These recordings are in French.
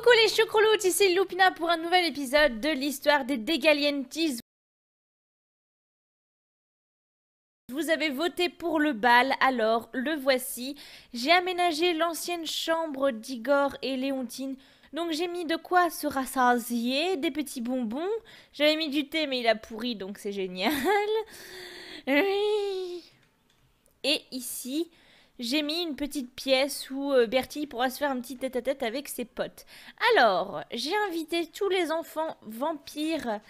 Coucou les choucroutes, ici Lupina pour un nouvel épisode de l'histoire des Degalientis. Vous avez voté pour le bal, alors le voici. J'ai aménagé l'ancienne chambre d'Igor et Léontine. Donc j'ai mis de quoi se rassasier, des petits bonbons. J'avais mis du thé mais il a pourri donc c'est génial. Et ici, j'ai mis une petite pièce où euh, Bertie pourra se faire un petit tête-à-tête avec ses potes. Alors, j'ai invité tous les enfants vampires,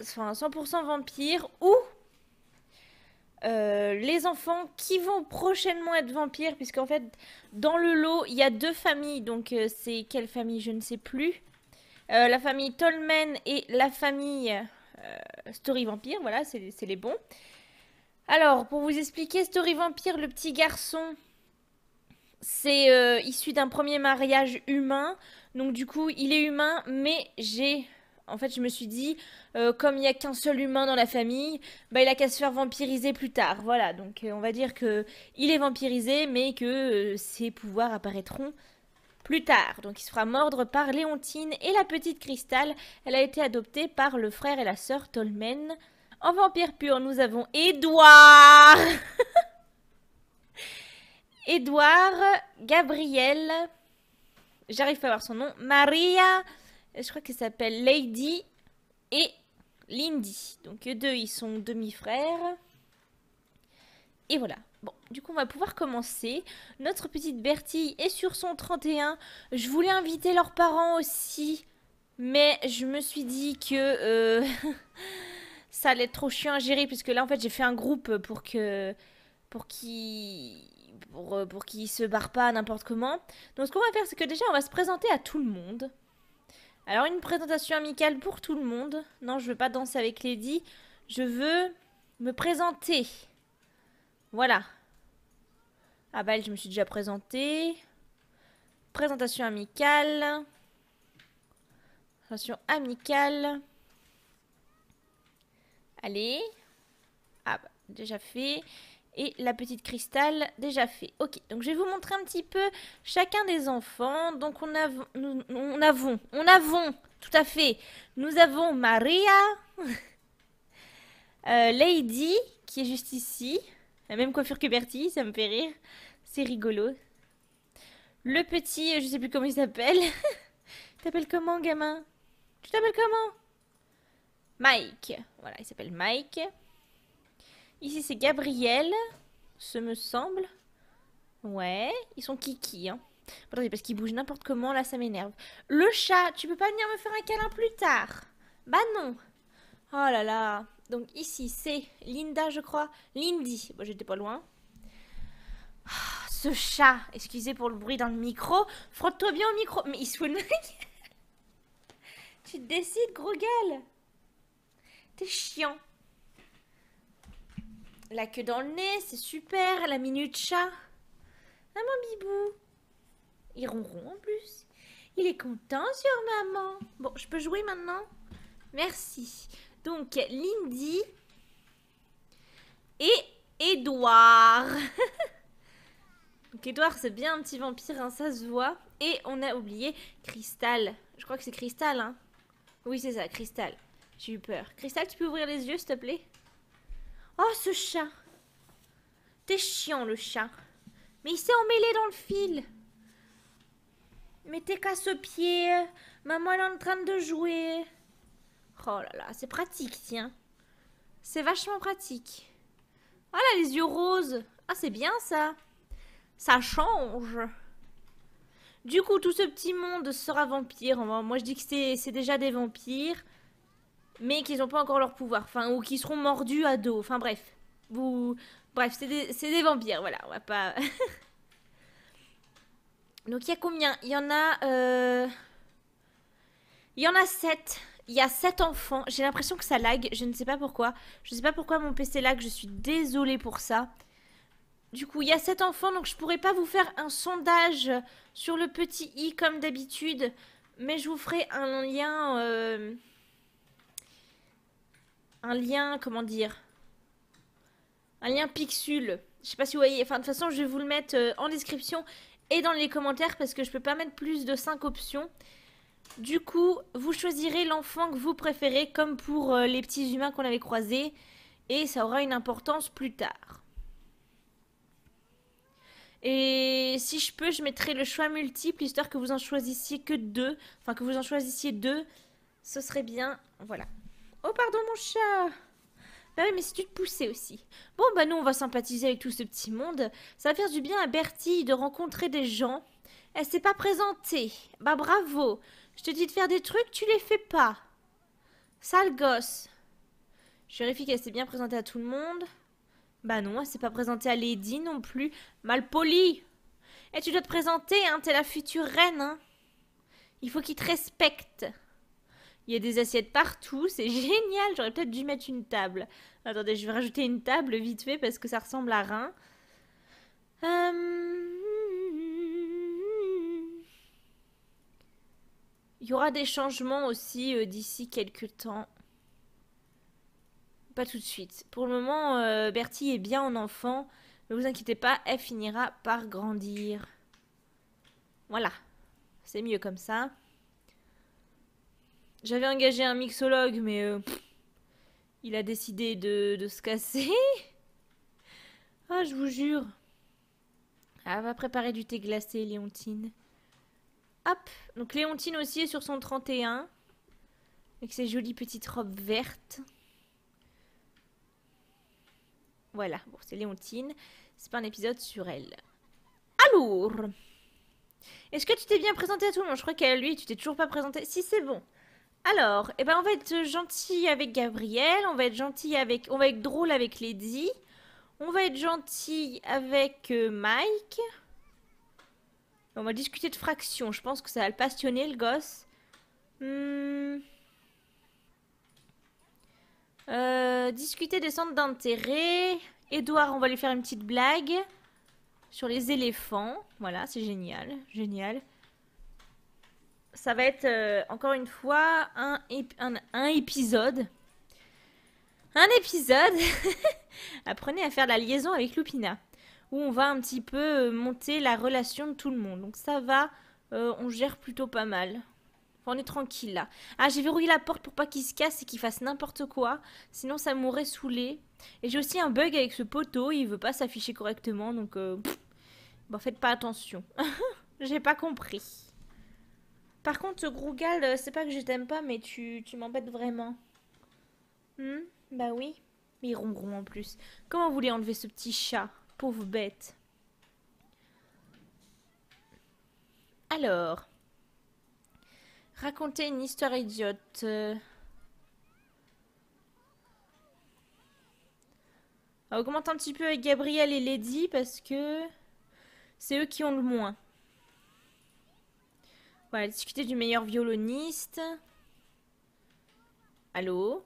enfin 100% vampires, ou euh, les enfants qui vont prochainement être vampires, puisqu'en fait, dans le lot, il y a deux familles, donc euh, c'est quelle famille, je ne sais plus. la famille Tolmen et la famille Story Vampire, voilà, c'est les bons. Alors, pour vous expliquer, Story Vampire, le petit garçon, c'est euh, issu d'un premier mariage humain. Donc du coup, il est humain, mais j'ai... En fait, je me suis dit, euh, comme il n'y a qu'un seul humain dans la famille, bah, il n'a qu'à se faire vampiriser plus tard. Voilà, donc euh, on va dire qu'il est vampirisé, mais que ses pouvoirs apparaîtront plus tard. Donc il se fera mordre par Léontine et la petite Cristal. Elle a été adoptée par le frère et la sœur Tolmen. En vampire pur, nous avons Édouard Édouard, Gabriel, j'arrive pas à voir son nom, Maria, je crois qu'elle s'appelle Lady et Lindy. Donc eux deux, ils sont demi-frères. Et voilà. Bon, du coup, on va pouvoir commencer. Notre petite Bertille est sur son 31. Je voulais inviter leurs parents aussi, mais je me suis dit que... Euh, ça allait être trop chiant à gérer puisque là en fait j'ai fait un groupe pour que pour qui pour, qu'il se barre pas n'importe comment. Donc ce qu'on va faire c'est que déjà on va se présenter à tout le monde. Alors une présentation amicale pour tout le monde. Non, je veux pas danser avec Lady, je veux me présenter. Voilà. Ah bah elle, je me suis déjà présentée. Présentation amicale. Présentation amicale. Allez. Ah déjà fait. Et la petite cristal, déjà fait. Ok, donc je vais vous montrer un petit peu chacun des enfants. Donc on, a on avons, on avons, tout à fait. Nous avons Maria, euh, Lady, qui est juste ici. La même coiffure que Bertie, ça me fait rire. C'est rigolo. Le petit, je sais plus comment il s'appelle. t'appelles comment, gamin Tu t'appelles comment Mike. Voilà, il s'appelle Mike. Ici, c'est Gabriel, ce me semble. Ouais, ils sont kiki, hein. Attendez, parce qu'ils bougent n'importe comment, là, ça m'énerve. Le chat, tu peux pas venir me faire un câlin plus tard Bah non Oh là là Donc ici, c'est Linda, je crois. Lindy, bon, j'étais pas loin. Ah, ce chat, excusez pour le bruit dans le micro, frotte-toi bien au micro. Mais il se fout de Tu te décides, gros gueule chiant. La queue dans le nez, c'est super. La minute chat. Ah, maman bibou. Il ronron en plus. Il est content sur maman. Bon, je peux jouer maintenant Merci. Donc, Lindy et Edouard. Donc, Edouard, c'est bien un petit vampire, hein, ça se voit. Et on a oublié Cristal. Je crois que c'est Cristal, hein. Oui, c'est ça, Cristal. J'ai eu peur. Cristal, tu peux ouvrir les yeux, s'il te plaît Oh, ce chat T'es chiant, le chat. Mais il s'est emmêlé dans le fil. Mais t'es casse-pied. Maman, elle est en train de jouer. Oh là là, c'est pratique, tiens. C'est vachement pratique. oh là, les yeux roses. Ah, c'est bien, ça. Ça change. Du coup, tout ce petit monde sera vampire. Moi, je dis que c'est déjà des vampires mais qu'ils n'ont pas encore leur pouvoir, enfin, ou qu'ils seront mordus à dos, enfin bref. Vous... Bref, c'est des, vampires, voilà, on va pas... Donc il y a combien Il y en a... Euh, il y en a 7. Il y a 7 enfants. J'ai l'impression que ça lag. Je ne sais pas pourquoi. Je ne sais pas pourquoi mon PC lag. Je suis désolée pour ça. Du coup, il y a 7 enfants. Donc, je pourrais pas vous faire un sondage sur le petit i comme d'habitude. Mais je vous ferai un lien. Euh, un lien, comment dire, un lien pixel. Je sais pas si vous voyez, enfin de toute façon je vais vous le mettre euh, en description et dans les commentaires parce que je peux pas mettre plus de 5 options. Du coup, vous choisirez l'enfant que vous préférez comme pour euh, les petits humains qu'on avait croisés et ça aura une importance plus tard. Et si je peux, je mettrai le choix multiple, histoire que vous en choisissiez que deux. Enfin, que vous en choisissiez deux. Ce serait bien. Voilà. Oh, pardon, mon chat ah oui, mais si tu te poussais aussi. Bon, bah nous, on va sympathiser avec tout ce petit monde. Ça va faire du bien à Bertie de rencontrer des gens. Elle s'est pas présentée. Bah bravo. Je te dis de faire des trucs, tu les fais pas. Sale gosse. Je vérifie qu'elle s'est bien présentée à tout le monde. Bah non, elle s'est pas présentée à Lady non plus. Mal polie. Et eh, tu dois te présenter, hein, t'es la future reine, hein. Il faut qu'il te respecte. Il y a des assiettes partout, c'est génial. J'aurais peut-être dû mettre une table. Attendez, je vais rajouter une table vite fait parce que ça ressemble à rien. Euh, Il y aura des changements aussi euh, d'ici quelques temps. Pas tout de suite. Pour le moment, euh, Bertie est bien en enfant. Ne vous inquiétez pas, elle finira par grandir. Voilà. C'est mieux comme ça. J'avais engagé un mixologue, mais euh, il a décidé de, se casser. Ah, je vous jure. Ah, va préparer du thé glacé, Léontine. Hop, donc Léontine aussi est sur son 31. Avec ses jolies petites robes vertes. Voilà, bon, c'est Léontine. C'est pas un épisode sur elle. Alors Est-ce que tu t'es bien présenté à tout le monde Je crois qu'à lui, tu t'es toujours pas présenté. Si, c'est bon. Alors, eh ben, on va être gentil avec Gabriel, on va être gentil avec, drôle avec Lady, on va être gentil avec euh, Mike. On va discuter de fractions. Je pense que ça va le passionner, le gosse. Hmm. Euh, discuter des centres d'intérêt. Edouard, on va lui faire une petite blague sur les éléphants. Voilà, c'est génial, génial ça va être euh, encore une fois un, épisode. Un épisode Apprenez à faire la liaison avec Lupina, où on va un petit peu euh, monter la relation de tout le monde. Donc ça va, euh, on gère plutôt pas mal. on est tranquille là. Ah, j'ai verrouillé la porte pour pas qu'il se casse et qu'il fasse n'importe quoi, sinon ça m'aurait saoulé. Et j'ai aussi un bug avec ce poteau, il veut pas s'afficher correctement, donc... Bah, faites pas attention. j'ai pas compris. Par contre, Grougal, euh, c'est pas que je t'aime pas, mais tu, tu m'embêtes vraiment. Hum, bah oui. Mais ronron en plus. Comment vous voulez enlever ce petit chat Pauvre bête. Alors. Raconter une histoire idiote. Euh. Augmente un petit peu avec Gabriel et Lady parce que c'est eux qui ont le moins. Voilà, discuter du meilleur violoniste. Allô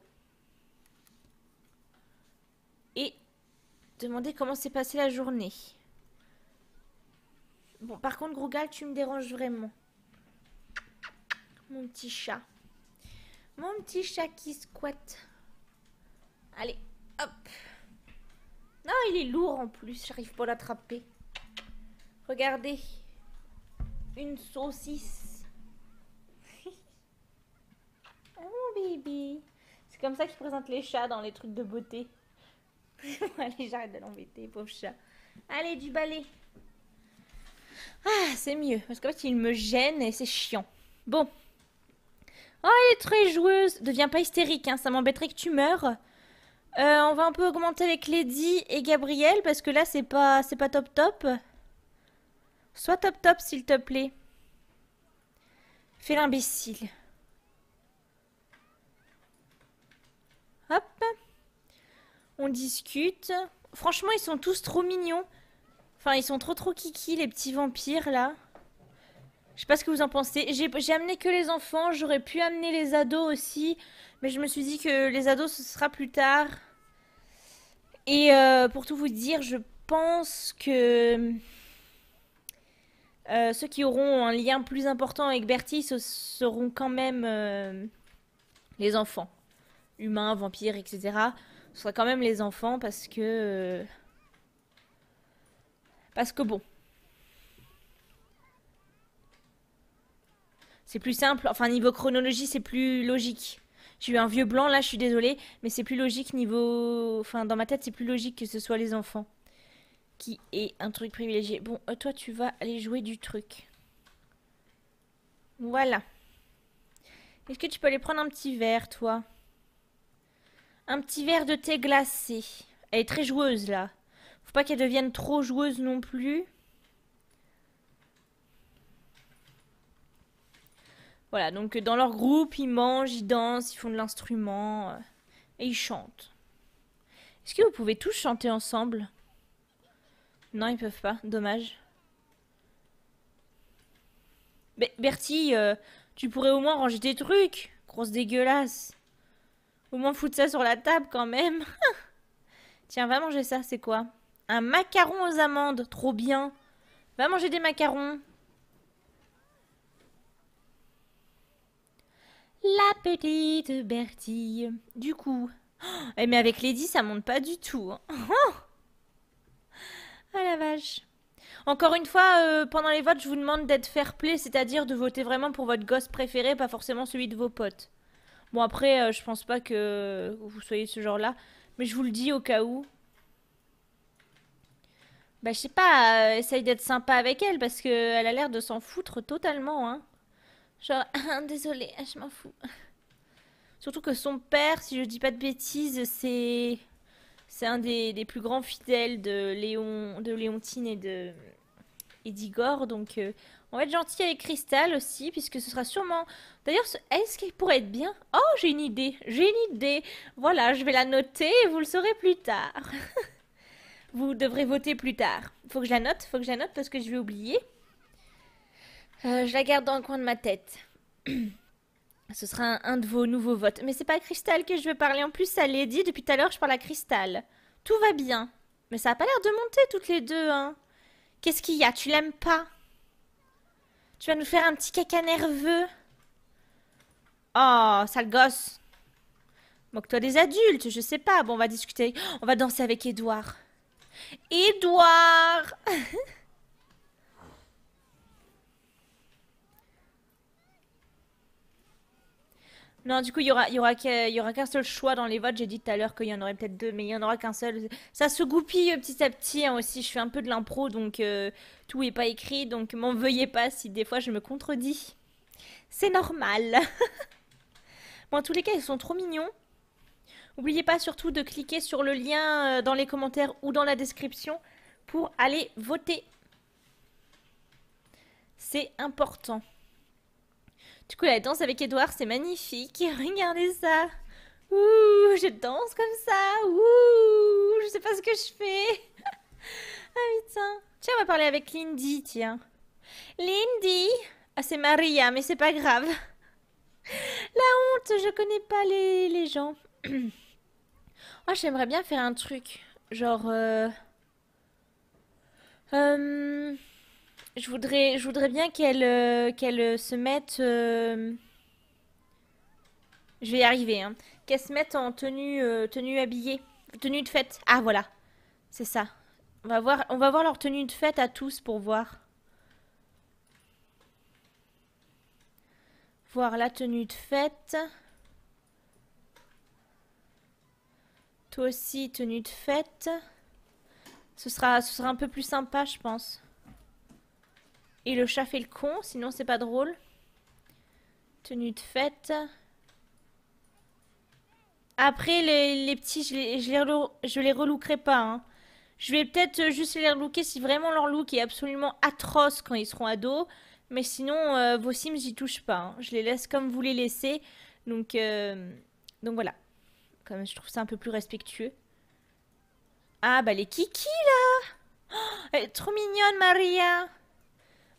Et demander comment s'est passée la journée. Bon, par contre, Grogal, tu me déranges vraiment. Mon petit chat. Mon petit chat qui squatte. Allez, hop. Non, il est lourd en plus, j'arrive pas à l'attraper. Regardez. Une saucisse. C'est comme ça qu'ils présentent les chats dans les trucs de beauté. Allez, j'arrête de l'embêter, pauvre chat. Allez, du balai. Ah, c'est mieux. Parce qu'en fait, il me gêne et c'est chiant. Bon. Oh, elle est très joueuse. Deviens pas hystérique, hein, ça m'embêterait que tu meurs. Euh, on va un peu augmenter avec Lady et Gabriel parce que là, c'est pas, c'est pas top top. Sois top top, s'il te plaît. Fais l'imbécile. On discute. Franchement, ils sont tous trop mignons. Enfin, ils sont trop trop kiki, les petits vampires, là. Je sais pas ce que vous en pensez. J'ai amené que les enfants, j'aurais pu amener les ados aussi. Mais je me suis dit que les ados, ce sera plus tard. Et euh, pour tout vous dire, je pense que... Euh, ceux qui auront un lien plus important avec Bertie, ce seront quand même euh, les enfants humains, vampires, etc., ce serait quand même les enfants parce que. Euh, parce que bon. C'est plus simple, enfin niveau chronologie c'est plus logique. J'ai eu un vieux blanc là, je suis désolée, mais c'est plus logique niveau... Enfin dans ma tête c'est plus logique que ce soit les enfants qui est un truc privilégié. Bon, euh, toi tu vas aller jouer du truc. Voilà. Est-ce que tu peux aller prendre un petit verre toi un petit verre de thé glacé. Elle est très joueuse là. Faut pas qu'elle devienne trop joueuse non plus. Voilà, donc euh, dans leur groupe, ils mangent, ils dansent, ils font de l'instrument euh, et ils chantent. Est-ce que vous pouvez tous chanter ensemble Non, ils peuvent pas, dommage. Bertie, euh, tu pourrais au moins ranger tes trucs, grosse dégueulasse au moins foutre ça sur la table quand même. Tiens, va manger ça, c'est quoi Un macaron aux amandes, trop bien. Va manger des macarons. La petite Bertille. Du coup. Eh, mais avec Lady, ça monte pas du tout. ah la vache. Encore une fois, euh, pendant les votes, je vous demande d'être fair play, c'est-à-dire de voter vraiment pour votre gosse préféré, pas forcément celui de vos potes. Bon, après, euh, je pense pas que vous soyez ce genre-là. Mais je vous le dis au cas où. Bah, je sais pas, euh, essaye d'être sympa avec elle parce qu'elle a l'air de s'en foutre totalement, hein. Genre, hein, désolé, je m'en fous. Surtout que son père, si je dis pas de bêtises, c'est. C'est un des, plus grands fidèles de, Léon, de Léontine et de. Et donc euh, on va être gentil avec Cristal aussi, puisque ce sera sûrement... D'ailleurs, est-ce qu'il pourrait être bien Oh, j'ai une idée, j'ai une idée. Voilà, je vais la noter et vous le saurez plus tard. vous devrez voter plus tard. Faut que je la note, faut que je la note parce que je vais oublier. Euh, je la garde dans le coin de ma tête. ce sera un, de vos nouveaux votes. Mais c'est pas à Crystal que je veux parler. En plus, ça à dit. depuis tout à l'heure, je parle à Cristal. Tout va bien. Mais ça n'a pas l'air de monter toutes les deux, hein. Qu'est-ce qu'il y a Tu l'aimes pas tu vas nous faire un petit caca nerveux. Oh, sale gosse. Moque-toi des adultes, je sais pas. Bon, on va discuter. Oh, on va danser avec Edouard. Edouard Non, du coup, il y aura, qu'un seul choix dans les votes. J'ai dit tout à l'heure qu'il y en aurait peut-être deux, mais il y en aura qu'un seul. Ça se goupille euh, petit à petit hein, aussi. Je fais un peu de l'impro, donc euh, tout n'est pas écrit. Donc m'en veuillez pas si des fois je me contredis. C'est normal. bon, en tous les cas, ils sont trop mignons. N'oubliez pas surtout de cliquer sur le lien euh, dans les commentaires ou dans la description pour aller voter. C'est important. Du coup, la danse avec Edouard, c'est magnifique. Regardez ça. Ouh, je danse comme ça. Ouh, je sais pas ce que je fais. ah putain. Tiens, on va parler avec Lindy, tiens. Lindy Ah, c'est Maria, mais c'est pas grave. La honte, je connais pas les, les gens. oh, j'aimerais bien faire un truc. Genre... Euh... euh je voudrais, je voudrais bien qu'elle euh, qu'elle euh, se mette. Euh, je vais y arriver. Hein. Qu'elle se mette en tenue, tenue habillée, tenue de fête. Ah voilà, c'est ça. On va voir, on va voir leur tenue de fête à tous pour voir. Voir la tenue de fête. Toi aussi tenue de fête. Ce sera, ce sera un peu plus sympa, je pense. Et le chat fait le con, sinon c'est pas drôle. Tenue de fête. Après, les, petits, je les, je les, relookerai pas. Hein. Je vais peut-être juste les relooker si vraiment leur look est absolument atroce quand ils seront ados. Mais sinon, euh, vos sims, j'y touche pas. Hein. Je les laisse comme vous les laissez. Donc, euh, donc voilà. Comme je trouve ça un peu plus respectueux. Ah, bah les kikis, là oh, trop mignonne, Maria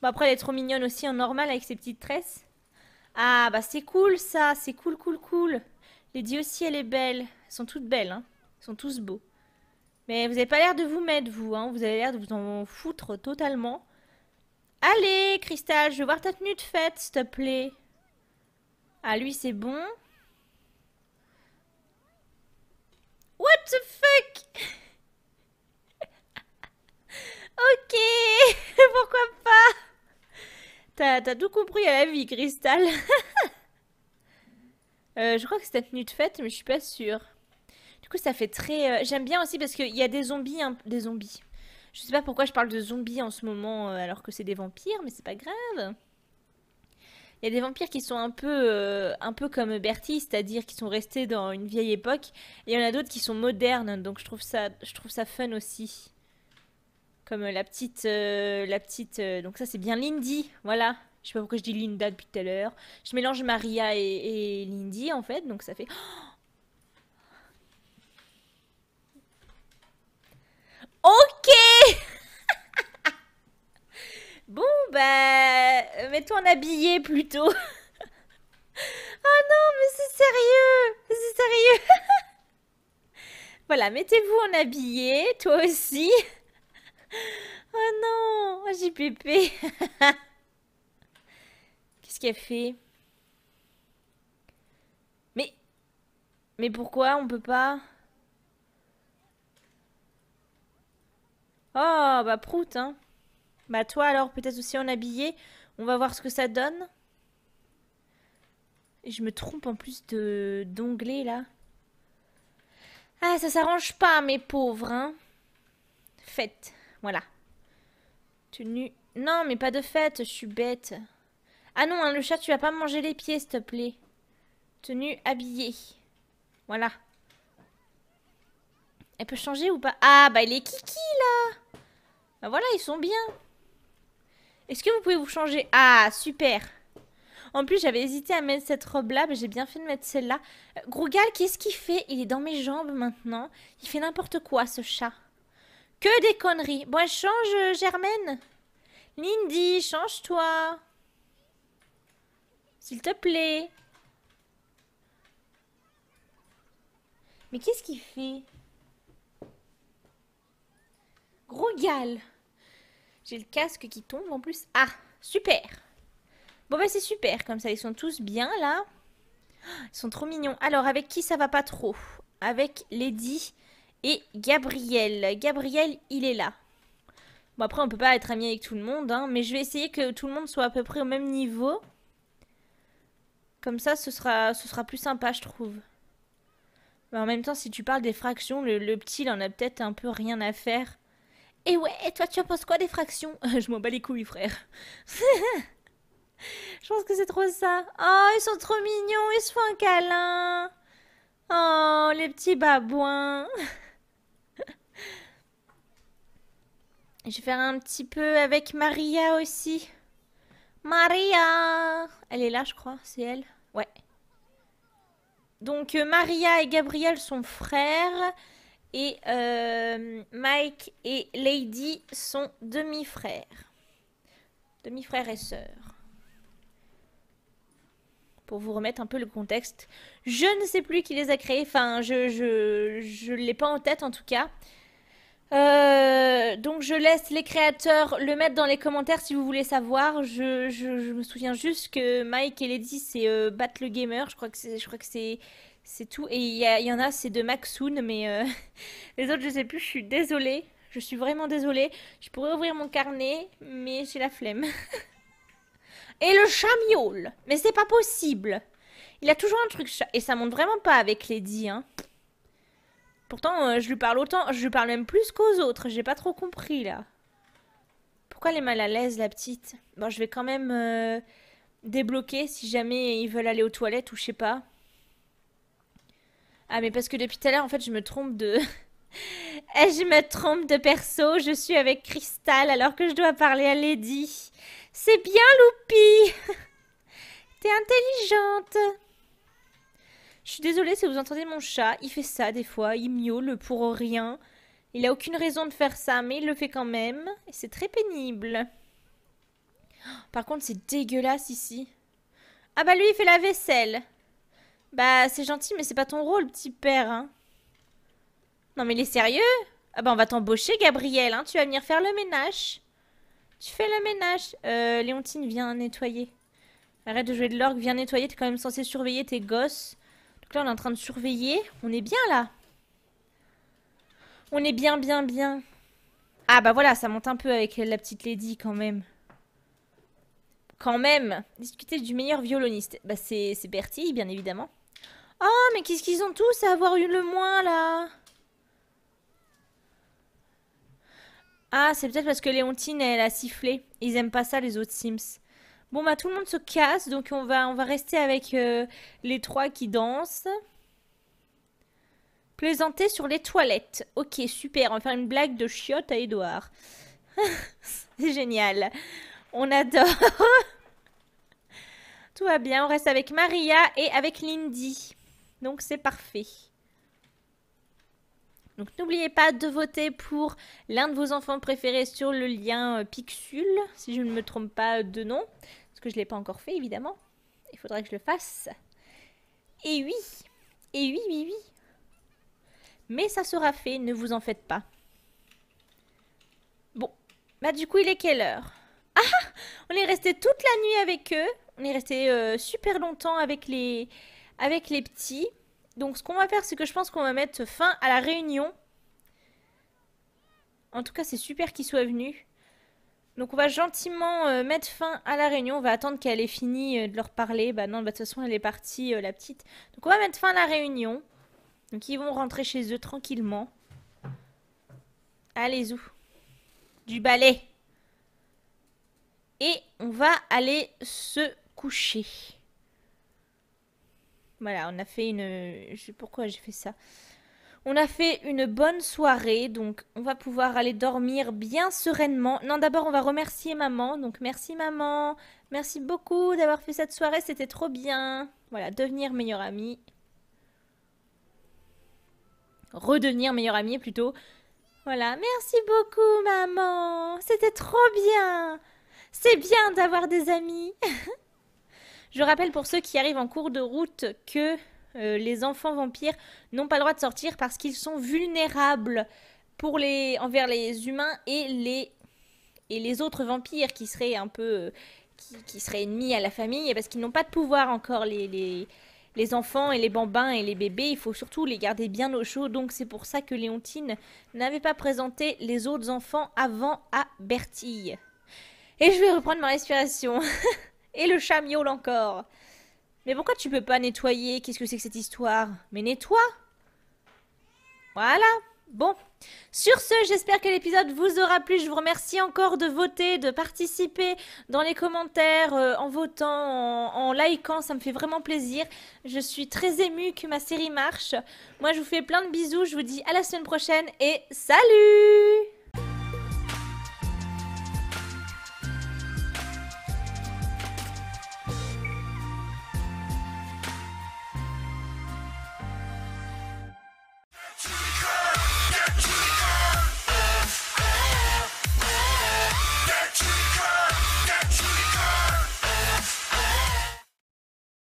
après, elle est trop mignonne aussi en normal avec ses petites tresses. Ah, bah c'est cool ça, c'est cool, cool, cool. Les dieux aussi, elle est belle. Elles sont toutes belles, hein. Elles sont tous beaux. Mais vous n'avez pas l'air de vous mettre, vous, hein. Vous avez l'air de vous en foutre totalement. Allez, Cristal, je veux voir ta tenue de fête, s'il te plaît. Ah, lui, c'est bon. What the fuck Ok, pourquoi pas T'as tout compris à la vie, Cristal. Euh, je crois que c'est ta tenue de fête, mais je suis pas sûre. Du coup, ça fait très... Euh, j'aime bien aussi parce qu'il y a des zombies... Des zombies. Je sais pas pourquoi je parle de zombies en ce moment, euh, alors que c'est des vampires, mais c'est pas grave. Il y a des vampires qui sont un peu, un peu comme Bertie, c'est-à-dire qui sont restés dans une vieille époque. Et il y en a d'autres qui sont modernes, donc je trouve ça, je trouve ça fun aussi. Comme euh, la petite. Euh, la petite euh, donc, ça, c'est bien Lindy. Voilà. Je sais pas pourquoi je dis Linda depuis tout à l'heure. Je mélange Maria et, Lindy, en fait. Donc, ça fait. Ok Bon, bah, mets-toi en habillé plutôt. Oh non, mais c'est sérieux C'est sérieux Voilà, mettez-vous en habillé, toi aussi. Oh non, oh, j'ai pépé. Qu'est-ce qu'elle fait Mais... Mais pourquoi on peut pas Oh, bah prout, hein. Bah toi alors, peut-être aussi en habillé. On va voir ce que ça donne. Et je me trompe en plus de d'onglet là. Ah, ça s'arrange pas, mes pauvres, hein. Faites. Voilà. Tenue. Non, mais pas de fête, je suis bête. Ah non, hein, le chat, tu vas pas manger les pieds, s'il te plaît. Tenue habillée. Voilà. Elle peut changer ou pas Ah, bah, il est kiki, là Bah voilà, ils sont bien. Est-ce que vous pouvez vous changer Ah, super En plus, j'avais hésité à mettre cette robe-là, mais j'ai bien fait de mettre celle-là. Euh, Grougal, qu'est-ce qu'il fait Il est dans mes jambes, maintenant. Il fait n'importe quoi, ce chat. Que des conneries. Bon, change, euh, Germaine. Lindy, change-toi. S'il te plaît. Mais qu'est-ce qu'il fait Gros gal. J'ai le casque qui tombe en plus. Ah, super. Bon bah c'est super comme ça, ils sont tous bien là. Ils sont trop mignons. Alors avec qui ça va pas trop Avec Lady et Gabriel. Gabriel, il est là. Bon, après, on peut pas être ami avec tout le monde, hein, mais je vais essayer que tout le monde soit à peu près au même niveau. Comme ça, ce sera, ce sera plus sympa, je trouve. Mais en même temps, si tu parles des fractions, le, petit, il en a peut-être un peu rien à faire. Eh et ouais, toi, tu en penses quoi des fractions Je m'en bats les couilles, frère. je pense que c'est trop ça. Oh, ils sont trop mignons, ils se font un câlin. Oh, les petits babouins. Je vais faire un petit peu avec Maria aussi. Maria Elle est là, je crois. C'est elle Ouais. Donc, euh, Maria et Gabriel sont frères. Et euh, Mike et Lady sont demi-frères. Demi-frères et sœurs. Pour vous remettre un peu le contexte. Je ne sais plus qui les a créés. Enfin, je ne je, je l'ai pas en tête en tout cas. Euh, donc je laisse les créateurs le mettre dans les commentaires si vous voulez savoir. Je, me souviens juste que Mike et Lady c'est euh, Battle gamer. Je crois que c'est je crois que c'est c'est tout. Et il y, en a c'est de Maxoon, mais euh, les autres je sais plus. Je suis désolée. Je suis vraiment désolée. Je pourrais ouvrir mon carnet, mais j'ai la flemme. et le chat miaule. Mais c'est pas possible. Il a toujours un truc Et ça monte vraiment pas avec Lady hein. Pourtant, euh, je lui parle autant, je lui parle même plus qu'aux autres, j'ai pas trop compris là. Pourquoi elle est mal à l'aise la petite Bon, je vais quand même euh, débloquer si jamais ils veulent aller aux toilettes ou je sais pas. Ah mais parce que depuis tout à l'heure en fait je me trompe de... Eh, je me trompe de perso, je suis avec Cristal alors que je dois parler à Lady. C'est bien Loupi T'es intelligente je suis désolée si vous entendez mon chat, il fait ça des fois, il miaule pour rien. Il a aucune raison de faire ça, mais il le fait quand même. Et c'est très pénible. Par contre, c'est dégueulasse ici. Ah bah lui, il fait la vaisselle. Bah, c'est gentil, mais c'est pas ton rôle, petit père, hein. Non mais il est sérieux Ah bah on va t'embaucher, Gabriel, hein. Tu vas venir faire le ménage. Tu fais le ménage. Euh, Léontine, viens nettoyer. Arrête de jouer de l'orgue, viens nettoyer. T'es quand même censé surveiller tes gosses. Donc là, on est en train de surveiller. On est bien, là On est bien, bien, bien. Ah, bah voilà, ça monte un peu avec la petite lady, quand même. Quand même Discuter du meilleur violoniste. Bah, c'est Bertie, bien évidemment. Oh, mais qu'est-ce qu'ils ont tous à avoir eu le moins, là Ah, c'est peut-être parce que Léontine, elle a sifflé. Ils aiment pas ça, les autres Sims. Bon, bah tout le monde se casse, donc on va, on va rester avec euh, les trois qui dansent. Plaisanter sur les toilettes. Ok, super, on va faire une blague de chiotte à Edouard. C'est génial. On adore. tout va bien, on reste avec Maria et avec Lindy. Donc c'est parfait. Donc n'oubliez pas de voter pour l'un de vos enfants préférés sur le lien euh, pixel si je ne me trompe pas de nom, parce que je ne l'ai pas encore fait évidemment. Il faudrait que je le fasse. Et oui, et oui, oui, oui. Mais ça sera fait, ne vous en faites pas. Bon, bah du coup il est quelle heure Ah, ah On est resté toute la nuit avec eux, on est resté euh, super longtemps avec les, avec les petits. Donc ce qu'on va faire, c'est que je pense qu'on va mettre fin à la réunion. En tout cas, c'est super qu'ils soient venus. Donc on va gentiment euh, mettre fin à la réunion. On va attendre qu'elle ait fini euh, de leur parler. Bah non, de toute façon, elle est partie, euh, la petite. Donc on va mettre fin à la réunion. Donc ils vont rentrer chez eux tranquillement. Allez, y Du balai. Et on va aller se coucher. Voilà, on a fait une... pourquoi j'ai fait ça. On a fait une bonne soirée, donc on va pouvoir aller dormir bien sereinement. Non, d'abord on va remercier maman, donc merci maman, merci beaucoup d'avoir fait cette soirée, c'était trop bien. Voilà, devenir meilleure amie. Redevenir meilleure amie plutôt. Voilà, merci beaucoup maman, c'était trop bien. C'est bien d'avoir des amis. Je rappelle pour ceux qui arrivent en cours de route que euh, les enfants vampires n'ont pas le droit de sortir parce qu'ils sont vulnérables pour les... envers les humains et les... et les autres vampires qui seraient un peu... Euh, qui, seraient ennemis à la famille parce qu'ils n'ont pas de pouvoir encore les... les enfants et les bambins et les bébés, il faut surtout les garder bien au chaud. Donc c'est pour ça que Léontine n'avait pas présenté les autres enfants avant à Bertille. Et je vais reprendre ma respiration. Et le chat miaule encore. Mais pourquoi tu peux pas nettoyer Qu'est-ce que c'est que cette histoire Mais nettoie Voilà Bon, sur ce, j'espère que l'épisode vous aura plu. Je vous remercie encore de voter, de participer dans les commentaires, euh, en votant, en, en, likant. Ça me fait vraiment plaisir. Je suis très émue que ma série marche. Moi, je vous fais plein de bisous. Je vous dis à la semaine prochaine et salut